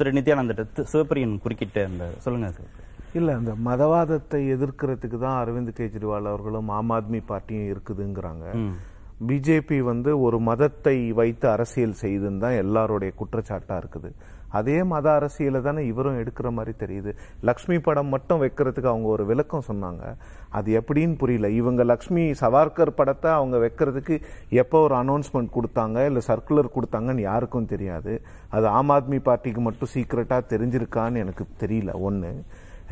திரு நித்யானந்த சிவபிரியன் குறுக்கிட்டு அந்த சொல்லுங்க இல்லை அந்த மதவாதத்தை எதிர்க்கிறதுக்கு தான் அரவிந்த் கெஜ்ரிவால் அவர்களும் ஆம் ஆத்மி பார்ட்டியும் இருக்குதுங்கிறாங்க பிஜேபி வந்து ஒரு மதத்தை வைத்து அரசியல் செய்துன்னு தான் எல்லாருடைய குற்றச்சாட்டாக இருக்குது அதே மத அரசியல தானே இவரும் எடுக்கிற மாதிரி தெரியுது லக்ஷ்மி படம் மட்டும் வைக்கிறதுக்கு அவங்க ஒரு விளக்கம் சொன்னாங்க அது எப்படின்னு புரியல இவங்க லக்ஷ்மி சவார்கர் படத்தை அவங்க வைக்கிறதுக்கு எப்போ ஒரு அனௌன்ஸ்மெண்ட் கொடுத்தாங்க இல்லை சர்க்குலர் கொடுத்தாங்கன்னு யாருக்கும் தெரியாது அது ஆம் ஆத்மி பார்ட்டிக்கு மட்டும் சீக்ரெட்டாக தெரிஞ்சிருக்கான்னு எனக்கு தெரியல ஒன்று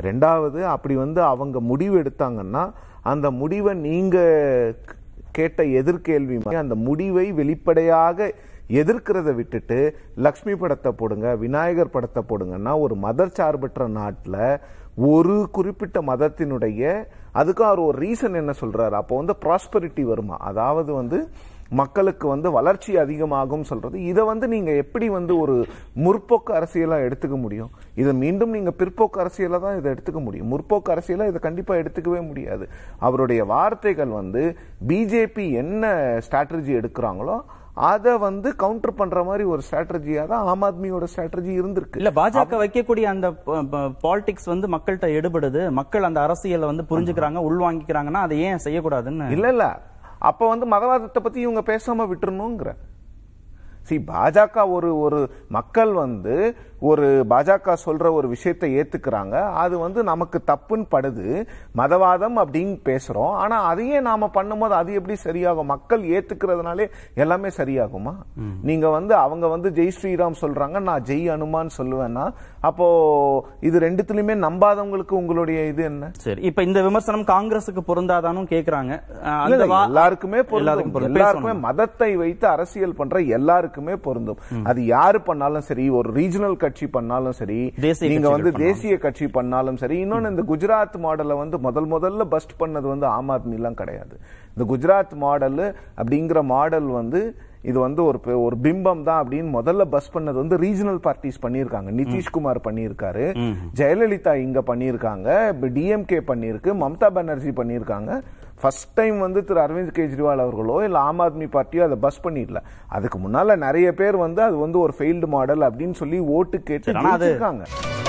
ரெண்டாவது அப்படி வந்து அவங்க முடிவு எடுத்தாங்கன்னா அந்த முடிவை நீங்கள் கேட்ட எதிர்கேள்வி அந்த முடிவை வெளிப்படையாக எதிர்க்கிறத விட்டுட்டு லக்ஷ்மி படத்தை போடுங்க விநாயகர் படத்தை போடுங்கன்னா ஒரு மதர் சார்பற்ற நாட்டில் ஒரு குறிப்பிட்ட மதத்தினுடைய அதுக்கும் அவர் ஒரு ரீசன் என்ன சொல்றாரு அப்போ வந்து ப்ராஸ்பரிட்டி வருமா அதாவது வந்து மக்களுக்கு வந்து வளர்ச்சி அதிகமாகும் சொல்றது இதை வந்து நீங்க எப்படி வந்து ஒரு முற்போக்கு அரசியலா எடுத்துக்க முடியும் இதை மீண்டும் நீங்க பிற்போக்கு அரசியலா தான் இதை எடுத்துக்க முடியும் முற்போக்கு அரசியலா இதை கண்டிப்பா எடுத்துக்கவே முடியாது அவருடைய வார்த்தைகள் வந்து பிஜேபி என்ன ஸ்ட்ராட்டஜி எடுக்கிறாங்களோ அதை வந்து கவுண்டர் பண்ற மாதிரி ஒரு ஸ்ட்ராட்டஜியா தான் ஆம் ஆத்மியோட ஸ்ட்ராட்டஜி இருந்திருக்கு இல்ல பாஜக வைக்கக்கூடிய அந்த பாலிடிக்ஸ் வந்து மக்கள்கிட்ட எடுபடுது மக்கள் அந்த அரசியல் வந்து புரிஞ்சுக்கிறாங்க உள்வாங்கிக்கிறாங்கன்னா அதை ஏன் செய்யக்கூடாதுன்னு இல்ல இல்ல அப்ப வந்து மதவாதத்தை பத்தி இவங்க பேசாம விட்டுருணுங்கிற சி பாஜக ஒரு ஒரு மக்கள் வந்து ஒரு பாஜக சொல்ற ஒரு விஷயத்தை ஏற்றுக்கிறாங்க அது வந்து நமக்கு தப்புன்னு படுது மதவாதம் அப்படின்னு பேசுறோம் ஆனா அதையே நாம பண்ணும்போது அது எப்படி சரியாகும் மக்கள் ஏத்துக்கிறதுனாலே எல்லாமே சரியாகுமா நீங்க வந்து அவங்க வந்து ஜெய் ஸ்ரீராம் சொல்றாங்க நான் ஜெய் அனுமான் சொல்லுவேன்னா அப்போ இது ரெண்டுத்துலயுமே நம்பாதவங்களுக்கு உங்களுடைய இது என்ன சரி இப்ப இந்த விமர்சனம் காங்கிரஸுக்கு பொருந்தாதானும் கேட்குறாங்க எல்லாருக்குமே எல்லாருக்குமே மதத்தை வைத்து அரசியல் பண்ற எல்லாருக்கும் எல்லாருக்குமே பொருந்தும் அது யாரு பண்ணாலும் சரி ஒரு ரீஜனல் கட்சி பண்ணாலும் சரி நீங்க வந்து தேசிய கட்சி பண்ணாலும் சரி இன்னொன்னு இந்த குஜராத் மாடலை வந்து முதல் முதல்ல பஸ்ட் பண்ணது வந்து ஆம் ஆத்மி எல்லாம் கிடையாது இந்த குஜராத் மாடல் அப்படிங்கிற மாடல் வந்து இது வந்து ஒரு ஒரு பிம்பம் தான் அப்படின்னு முதல்ல பஸ் பண்ணது வந்து ரீஜனல் பார்ட்டிஸ் பண்ணியிருக்காங்க நிதிஷ்குமார் பண்ணியிருக்காரு ஜெயலலிதா இங்க பண்ணியிருக்காங்க டிஎம்கே பண்ணியிருக்கு மம்தா பானர்ஜி பண்ணியிருக்காங்க ஃபர்ஸ்ட் டைம் வந்து திரு அரவிந்த் கெஜ்ரிவால் அவர்களோ இல்லை ஆம் ஆத்மி பார்ட்டியோ அதை பஸ் பண்ணிடல அதுக்கு முன்னால் நிறைய பேர் வந்து அது வந்து ஒரு ஃபெயில்டு மாடல் அப்படின்னு சொல்லி ஓட்டு கேட்டு இருக்காங்க